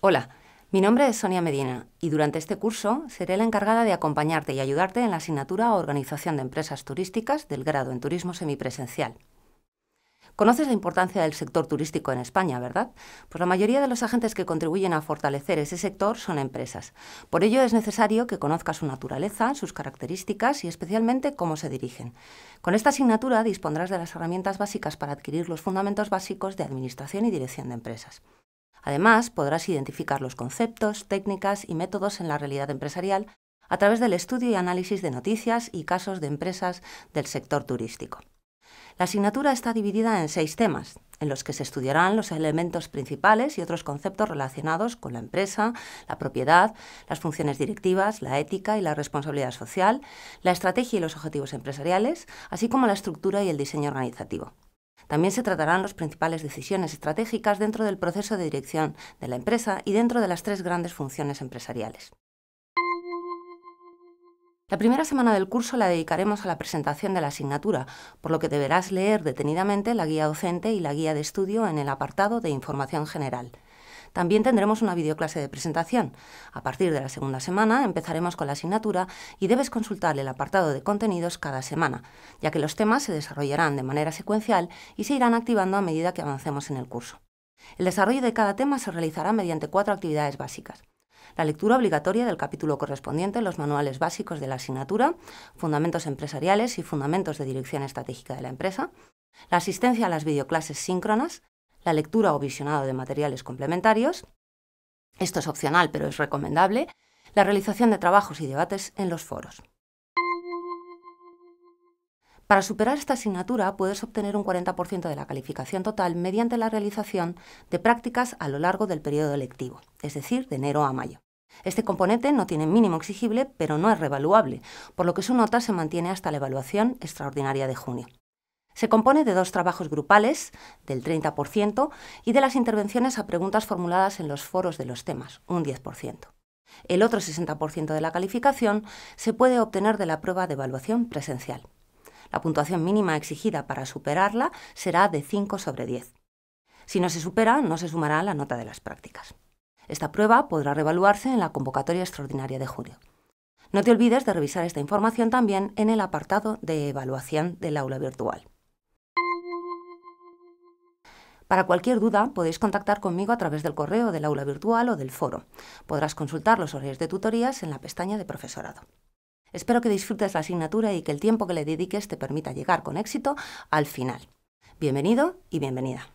Hola, mi nombre es Sonia Medina y durante este curso seré la encargada de acompañarte y ayudarte en la asignatura Organización de Empresas Turísticas del grado en Turismo Semipresencial. Conoces la importancia del sector turístico en España, ¿verdad? Pues la mayoría de los agentes que contribuyen a fortalecer ese sector son empresas. Por ello es necesario que conozcas su naturaleza, sus características y especialmente cómo se dirigen. Con esta asignatura dispondrás de las herramientas básicas para adquirir los fundamentos básicos de administración y dirección de empresas. Además, podrás identificar los conceptos, técnicas y métodos en la realidad empresarial a través del estudio y análisis de noticias y casos de empresas del sector turístico. La asignatura está dividida en seis temas, en los que se estudiarán los elementos principales y otros conceptos relacionados con la empresa, la propiedad, las funciones directivas, la ética y la responsabilidad social, la estrategia y los objetivos empresariales, así como la estructura y el diseño organizativo. También se tratarán las principales decisiones estratégicas dentro del proceso de dirección de la empresa y dentro de las tres grandes funciones empresariales. La primera semana del curso la dedicaremos a la presentación de la asignatura, por lo que deberás leer detenidamente la guía docente y la guía de estudio en el apartado de Información General. También tendremos una videoclase de presentación. A partir de la segunda semana empezaremos con la asignatura y debes consultar el apartado de contenidos cada semana, ya que los temas se desarrollarán de manera secuencial y se irán activando a medida que avancemos en el curso. El desarrollo de cada tema se realizará mediante cuatro actividades básicas. La lectura obligatoria del capítulo correspondiente en los manuales básicos de la asignatura, Fundamentos empresariales y Fundamentos de Dirección Estratégica de la Empresa, la asistencia a las videoclases síncronas, la lectura o visionado de materiales complementarios, esto es opcional pero es recomendable, la realización de trabajos y debates en los foros. Para superar esta asignatura puedes obtener un 40% de la calificación total mediante la realización de prácticas a lo largo del periodo lectivo, es decir, de enero a mayo. Este componente no tiene mínimo exigible, pero no es revaluable, por lo que su nota se mantiene hasta la evaluación extraordinaria de junio. Se compone de dos trabajos grupales, del 30%, y de las intervenciones a preguntas formuladas en los foros de los temas, un 10%. El otro 60% de la calificación se puede obtener de la prueba de evaluación presencial. La puntuación mínima exigida para superarla será de 5 sobre 10. Si no se supera, no se sumará a la nota de las prácticas. Esta prueba podrá reevaluarse en la convocatoria extraordinaria de julio. No te olvides de revisar esta información también en el apartado de evaluación del aula virtual. Para cualquier duda podéis contactar conmigo a través del correo del aula virtual o del foro. Podrás consultar los horarios de tutorías en la pestaña de profesorado. Espero que disfrutes la asignatura y que el tiempo que le dediques te permita llegar con éxito al final. Bienvenido y bienvenida.